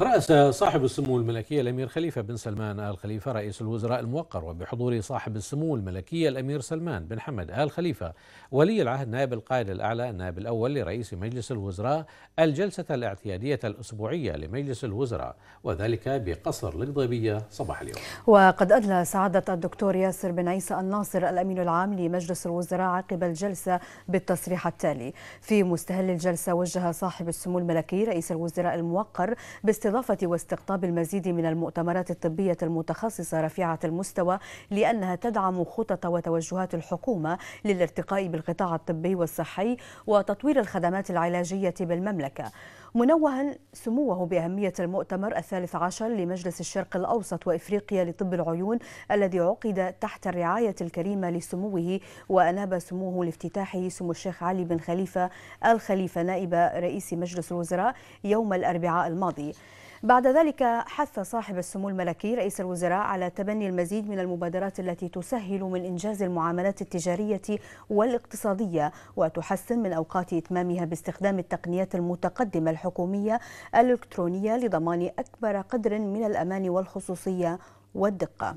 رأس صاحب السمو الملكية الأمير خليفة بن سلمان آل خليفة رئيس الوزراء الموقر وبحضور صاحب السمو الملكية الأمير سلمان بن حمد آل خليفة ولي العهد نائب القائد الأعلى النائب الأول لرئيس مجلس الوزراء الجلسة الاعتيادية الأسبوعية لمجلس الوزراء وذلك بقصر القضيبية صباح اليوم وقد أدلى سعادة الدكتور ياسر بن عيسى الناصر الأمين العام لمجلس الوزراء عقب الجلسة بالتصريح التالي في مستهل الجلسة وجه صاحب السمو الملكي رئيس الوزراء الموقر باست استضافة واستقطاب المزيد من المؤتمرات الطبية المتخصصة رفيعة المستوى لأنها تدعم خطط وتوجهات الحكومة للارتقاء بالقطاع الطبي والصحي وتطوير الخدمات العلاجية بالمملكة منوها سموه بأهمية المؤتمر الثالث عشر لمجلس الشرق الأوسط وإفريقيا لطب العيون الذي عقد تحت الرعاية الكريمة لسموه وأناب سموه لافتتاحه سمو الشيخ علي بن خليفة الخليفة نائب رئيس مجلس الوزراء يوم الأربعاء الماضي بعد ذلك حث صاحب السمو الملكي رئيس الوزراء على تبني المزيد من المبادرات التي تسهل من إنجاز المعاملات التجارية والاقتصادية وتحسن من أوقات إتمامها باستخدام التقنيات المتقدمة الحكومية الإلكترونية لضمان أكبر قدر من الأمان والخصوصية والدقة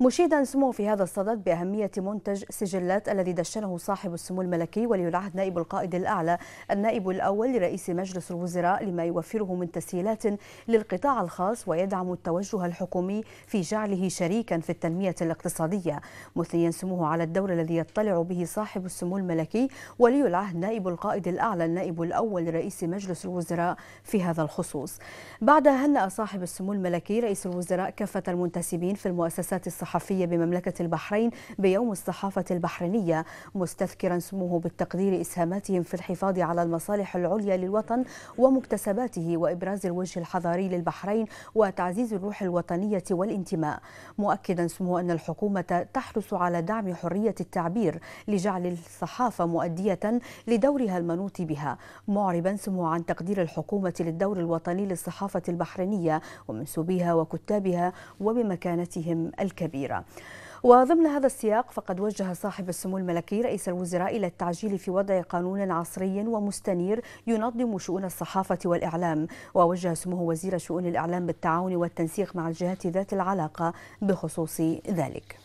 مشيدا سمو في هذا الصدد بأهمية منتج سجلات الذي دشنه صاحب السمو الملكي ولي العهد نائب القائد الأعلى النائب الأول لرئيس مجلس الوزراء لما يوفره من تسهيلات للقطاع الخاص ويدعم التوجه الحكومي في جعله شريكا في التنمية الاقتصادية مثنيا سموه على الدور الذي يطلع به صاحب السمو الملكي ولي العهد نائب القائد الأعلى النائب الأول لرئيس مجلس الوزراء في هذا الخصوص بعدها هنأ صاحب السمو الملكي رئيس الوزراء كافة المنتسبين في المؤسسات الصحية الصحفية بمملكة البحرين بيوم الصحافة البحرينية مستذكرا سموه بالتقدير إسهاماتهم في الحفاظ على المصالح العليا للوطن ومكتسباته وإبراز الوجه الحضاري للبحرين وتعزيز الروح الوطنية والانتماء مؤكدا سموه أن الحكومة تحرص على دعم حرية التعبير لجعل الصحافة مؤدية لدورها المنوط بها معربا سموه عن تقدير الحكومة للدور الوطني للصحافة البحرينية ومنسوبيها وكتابها وبمكانتهم الكبيرة كبيرة وضمن هذا السياق فقد وجه صاحب السمو الملكي رئيس الوزراء إلى التعجيل في وضع قانون عصري ومستنير ينظم شؤون الصحافة والإعلام ووجه سموه وزير شؤون الإعلام بالتعاون والتنسيق مع الجهات ذات العلاقة بخصوص ذلك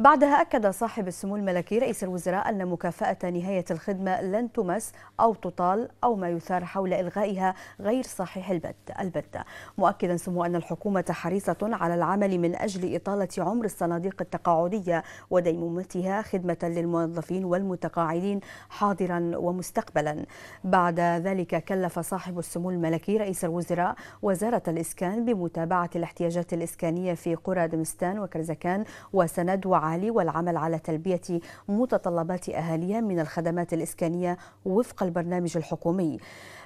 بعدها أكد صاحب السمو الملكي رئيس الوزراء أن مكافأة نهاية الخدمة لن تمس أو تطال أو ما يثار حول إلغائها غير صحيح البت البتة مؤكدا سمو أن الحكومة حريصة على العمل من أجل إطالة عمر الصناديق التقاعدية وديمومتها خدمة للموظفين والمتقاعدين حاضرا ومستقبلا بعد ذلك كلف صاحب السمو الملكي رئيس الوزراء وزارة الإسكان بمتابعة الاحتياجات الإسكانية في قرى دمستان وكرزكان وسند وعلي العالي والعمل على تلبية متطلبات أهاليها من الخدمات الإسكانية وفق البرنامج الحكومي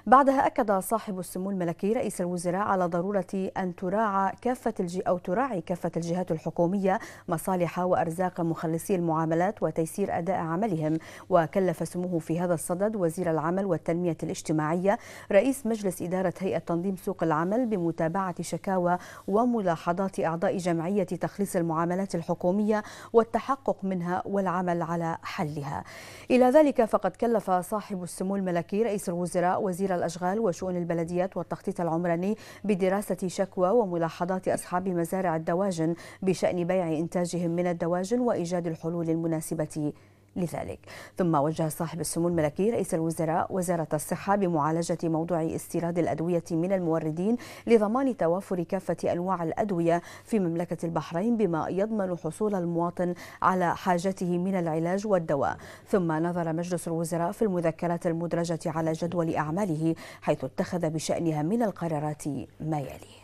بعدها أكد صاحب السمو الملكي رئيس الوزراء على ضرورة أن تراعى كافة الج... أو تراعي كافة الجهات الحكومية مصالح وأرزاق مخلصي المعاملات وتيسير أداء عملهم وكلف سموه في هذا الصدد وزير العمل والتنمية الاجتماعية رئيس مجلس إدارة هيئة تنظيم سوق العمل بمتابعة شكاوى وملاحظات أعضاء جمعية تخليص المعاملات الحكومية والتحقق منها والعمل على حلها إلى ذلك فقد كلف صاحب السمو الملكي رئيس الوزراء وزير الأشغال وشؤون البلديات والتخطيط العمراني بدراسة شكوى وملاحظات أصحاب مزارع الدواجن بشأن بيع إنتاجهم من الدواجن وإيجاد الحلول المناسبة لذلك ثم وجه صاحب السمو الملكي رئيس الوزراء وزارة الصحة بمعالجة موضوع استيراد الأدوية من الموردين لضمان توافر كافة أنواع الأدوية في مملكة البحرين بما يضمن حصول المواطن على حاجته من العلاج والدواء ثم نظر مجلس الوزراء في المذكرات المدرجة على جدول أعماله حيث اتخذ بشأنها من القرارات ما يلي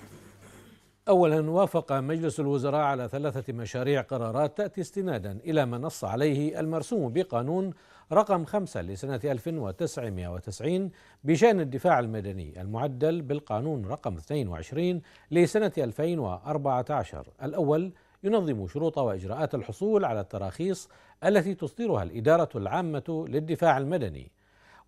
أولا وافق مجلس الوزراء على ثلاثة مشاريع قرارات تأتي استنادا إلى ما نص عليه المرسوم بقانون رقم خمسة لسنة 1990 بشأن الدفاع المدني المعدل بالقانون رقم 22 لسنة 2014 الأول ينظم شروط وإجراءات الحصول على التراخيص التي تصدرها الإدارة العامة للدفاع المدني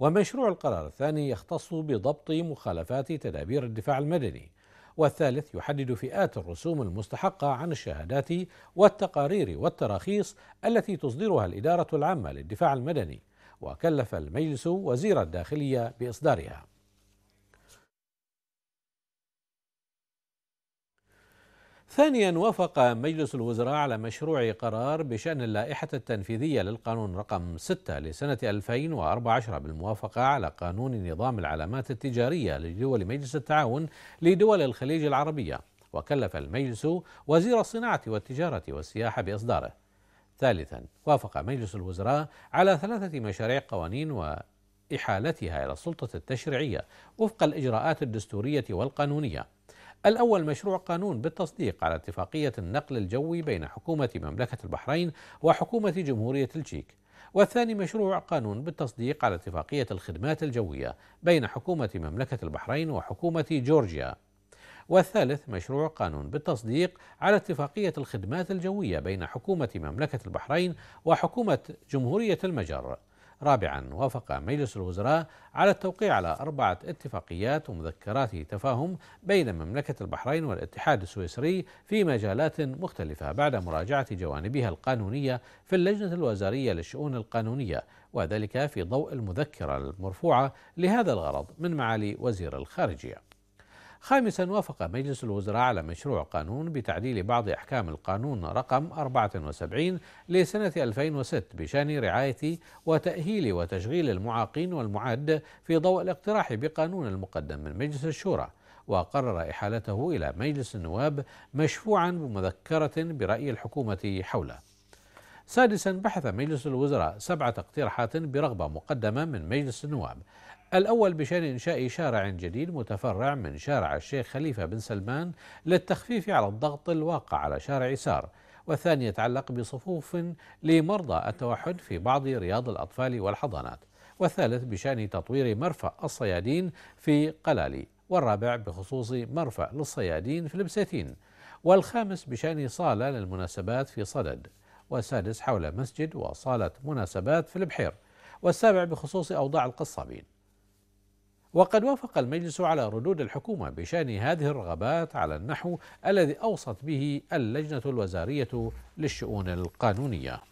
ومشروع القرار الثاني يختص بضبط مخالفات تدابير الدفاع المدني والثالث يحدد فئات الرسوم المستحقة عن الشهادات والتقارير والتراخيص التي تصدرها الإدارة العامة للدفاع المدني وكلف المجلس وزير الداخلية بإصدارها ثانيا وافق مجلس الوزراء على مشروع قرار بشأن اللائحة التنفيذية للقانون رقم 6 لسنة 2014 بالموافقة على قانون نظام العلامات التجارية لدول مجلس التعاون لدول الخليج العربية وكلف المجلس وزير الصناعة والتجارة والسياحة بإصداره ثالثا وافق مجلس الوزراء على ثلاثة مشاريع قوانين و إحالتها إلى السلطة التشريعية وفق الإجراءات الدستورية والقانونية الأول مشروع قانون بالتصديق على اتفاقية النقل الجوي بين حكومة مملكة البحرين وحكومة جمهورية التشيك والثاني مشروع قانون بالتصديق على اتفاقية الخدمات الجوية بين حكومة مملكة البحرين وحكومة جورجيا والثالث مشروع قانون بالتصديق على اتفاقية الخدمات الجوية بين حكومة مملكة البحرين وحكومة جمهورية المجر رابعا وافق مجلس الوزراء على التوقيع على أربعة اتفاقيات ومذكرات تفاهم بين مملكة البحرين والاتحاد السويسري في مجالات مختلفة بعد مراجعة جوانبها القانونية في اللجنة الوزارية للشؤون القانونية وذلك في ضوء المذكرة المرفوعة لهذا الغرض من معالي وزير الخارجية خامسا وافق مجلس الوزراء على مشروع قانون بتعديل بعض أحكام القانون رقم 74 لسنة 2006 بشأن رعاية وتأهيل وتشغيل المعاقين والمعاد في ضوء الاقتراح بقانون المقدم من مجلس الشورى وقرر إحالته إلى مجلس النواب مشفوعا بمذكرة برأي الحكومة حوله سادسا بحث مجلس الوزراء سبعة اقتراحات برغبة مقدمة من مجلس النواب الأول بشأن إنشاء شارع جديد متفرع من شارع الشيخ خليفة بن سلمان للتخفيف على الضغط الواقع على شارع سار والثاني يتعلق بصفوف لمرضى التوحد في بعض رياض الأطفال والحضانات والثالث بشأن تطوير مرفأ الصيادين في قلالي والرابع بخصوص مرفأ للصيادين في البساتين والخامس بشأن صالة للمناسبات في صدد والسادس حول مسجد وصالة مناسبات في البحير والسابع بخصوص أوضاع القصابين وقد وافق المجلس على ردود الحكومة بشأن هذه الرغبات على النحو الذي أوصت به اللجنة الوزارية للشؤون القانونية